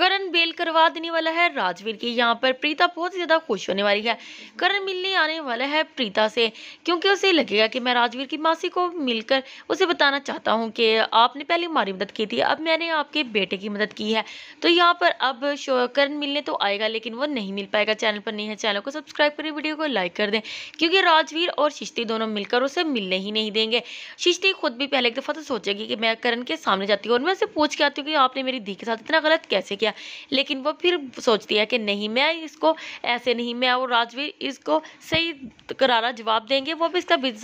करण bell करवा देने वाला है राजवीर की यहाँ पर प्रीता बहुत ज़्यादा खुश होने वाली है करण मिलने आने वाला है प्रीता से क्योंकि उसे लगेगा कि मैं राजवीर की मासी को मिलकर उसे बताना चाहता हूँ कि आपने पहले हमारी मदद की थी अब मैंने आपके बेटे की मदद की है तो यहाँ पर अब करण मिलने तो आएगा लेकिन वो नहीं मिल पाएगा चैनल पर नहीं है चैनल को सब्सक्राइब करें वीडियो को लाइक कर दें क्योंकि राजवीर और शिश्ती दोनों मिलकर उसे मिलने ही नहीं देंगे शिश्ती खुद भी पहले एक दफ़ा तो सोचेगी कि मैं करण के सामने जाती हूँ और मैं उसे पूछ के आती हूँ कि आपने मेरी दी के साथ इतना गलत कैसे किया दिया लेकिन वो फिर सोचती है कि नहीं मैं इसको ऐसे नहीं मैं और राजवीर इसको सही करारा जवाब देंगे वो भी इसका